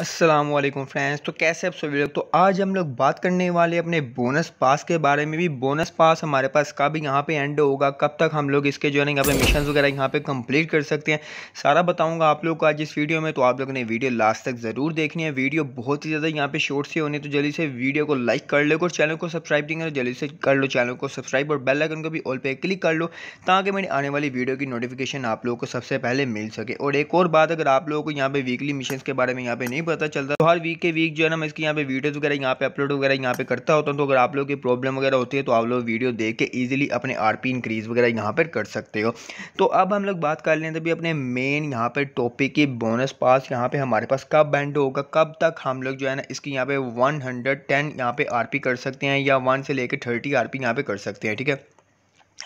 Aslam friends तो कैसे आप सभी लोग तो आज हम लोग बात करने वाले अपने बोनस पास के बारे में भी बोनस पास हमारे पास कब यहाँ पे एंड होगा कब तक हम लोग इसके जो है ना यहाँ पे मिशन वगैरह यहाँ पे कंप्लीट कर सकते हैं सारा बताऊंगा आप लोग को आज इस वीडियो में तो आप लोग ने वीडियो लास्ट तक ज़रूर देखनी है वीडियो बहुत ही ज़्यादा यहाँ पे शॉर्ट से होनी तो जल्दी से वीडियो को लाइक कर लो और चैनल को सब्सक्राइब नहीं करो जल्दी से कर लो चैनल को सब्सक्राइब और बेलाइकन को भी ऑल पे क्लिक कर लो ताकि मेरी आने वाली वीडियो की नोटिफिकेशन आप लोगों को सबसे पहले मिल सके और एक और बात अगर आप लोगों को यहाँ पे वीकली मिशन के बारे में यहाँ पे नहीं पता चलता है तो हर वीक के वीक जो है ना मैं इसकी यहाँ पे वीडियोस वगैरह यहाँ पे अपलोड वगैरह यहाँ पे करता होता हूँ तो अगर आप लोग की प्रॉब्लम वगैरह होती है तो आप लोग वीडियो देख के ईजिली अपने आर पी इंक्रीज़ वगैरह यहाँ पर कर सकते हो तो अब हम लोग बात कर लेते भी अपने मेन यहाँ पर टॉपिक की बोनस पास यहाँ पर हमारे पास कब बैंड होगा कब तक हम लोग जो है ना इसकी यहाँ पे वन हंड्रेड टेन यहाँ पे आर पी कर सकते हैं या वन से लेकर थर्टी आर पी यहाँ पे कर सकते हैं ठीक है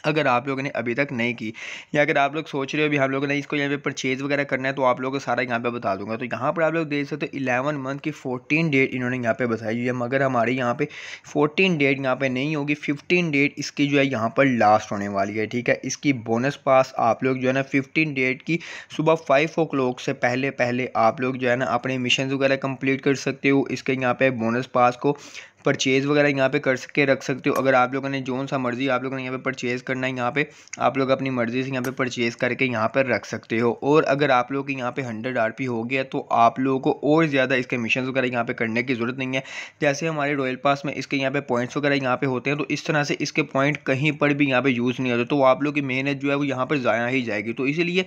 अगर आप लोगों ने अभी तक नहीं की या अगर आप लोग सोच रहे हो भी हम लोगों ने इसको यहाँ पे परचेज़ वगैरह करना है तो आप लोगों को सारा यहाँ पे बता दूंगा तो यहाँ पर आप लोग देख सकते हो इलेवन मंथ की फोर्टीन डेट इन्होंने यहाँ पे बताई है मगर हमारे यहाँ पे फोर्टीन डेट यहाँ पे नहीं होगी फिफ्टीन डेट इसकी जो है यहाँ पर लास्ट होने वाली है ठीक है इसकी बोनस पास आप लोग जो है ना फिफ्टीन डेट की सुबह फाइव ओ से पहले पहले आप लोग जो है ना अपने मिशन वगैरह कम्प्लीट कर सकते हो इसके यहाँ पर बोनस पास को परचेज़ वगैरह यहाँ पे कर सके रख सकते हो अगर आप लोगों ने जोन सा मर्ज़ी आप लोगों ने यहाँ पे परचेज़ करना है यहाँ पे आप लोग अपनी मर्ज़ी से यहाँ पे परचेज़ करके यहाँ पर रख सकते हो और अगर आप लोग यहाँ पे हंड्रेड आर हो गया तो आप लोगों को और ज़्यादा इसके मिशन वगैरह यहाँ पर करने की ज़रूरत नहीं है जैसे हमारे रॉयल पास में इसके यहाँ पर पॉइंट्स वगैरह यहाँ पर होते हैं तो इस तरह से इसके पॉइंट कहीं पर भी यहाँ पर यूज़ नहीं होते तो आप लोग की मेहनत जो है वो यहाँ पर ज़ाया ही जाएगी तो इसीलिए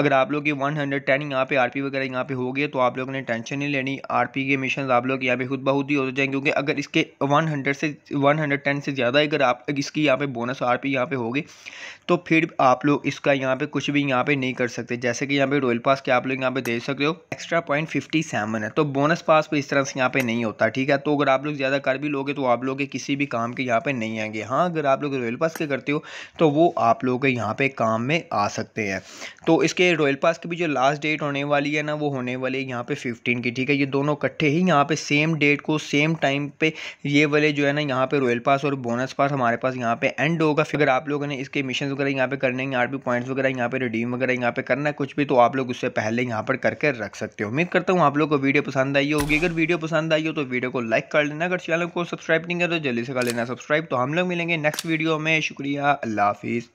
अगर आप लोग की वन हंड्रेड टेन यहाँ पे पी वगैरह यहाँ पे हो गए तो आप लोग ने टेंशन नहीं लेनी आरपी के मिशन आप लोग यहाँ पे खुद बहुत ही हो जाएंगे क्योंकि अगर इसके वन हंड्रेड से वन हंड्रेड टेन से ज़्यादा अगर आप इसकी यहाँ पे बोनस आर पी यहाँ पे होगी तो फिर आप लोग इसका यहाँ पे कुछ भी यहाँ पे नहीं कर सकते जैसे कि यहाँ पे रॉयल पास के आप लोग यहाँ पे दे सकते हो एक्स्ट्रा पॉइंट फिफ्टी सेवन है तो बोनस पास पर इस तरह से यहाँ पे नहीं होता ठीक है तो अगर आप लोग ज़्यादा कर भी लोगे तो आप लोग के किसी भी काम के यहाँ पे नहीं आएंगे हाँ अगर आप लोग रॉयल पास के करते हो तो वो आप लोग के यहाँ पे काम में आ सकते हैं तो इसके इसके रॉयल पास की भी जो लास्ट डेट होने वाली है ना वो होने वाली है यहाँ पे फिफ्टीन की ठीक है ये दोनों इकट्ठे ही यहाँ पे सेम डेट को सेम टाइम पे ये वाले जो है ना यहाँ पे रॉयल पास और बोनस पास हमारे पास यहाँ पे एंड होगा फिर आप लोगों ने इसके मिशन वगैरह यहाँ पे करने हैं आरपी पॉइंट्स वगैरह यहाँ पे रिडीम वगैरह यहाँ पे करना है कुछ भी तो आप लोग उससे पहले यहाँ पर करके रख सकते हो उम्मीद करता हूँ आप लोग को वीडियो पसंद आई होगी अगर वीडियो पसंद आई हो तो वीडियो को लाइक कर लेना अगर चैनल को सब्सक्राइब नहीं कर तो जल्दी से कर लेना सब्सक्राइब तो हम लोग मिलेंगे नेक्स्ट वीडियो में शुक्रिया अल्लाह हाफिज़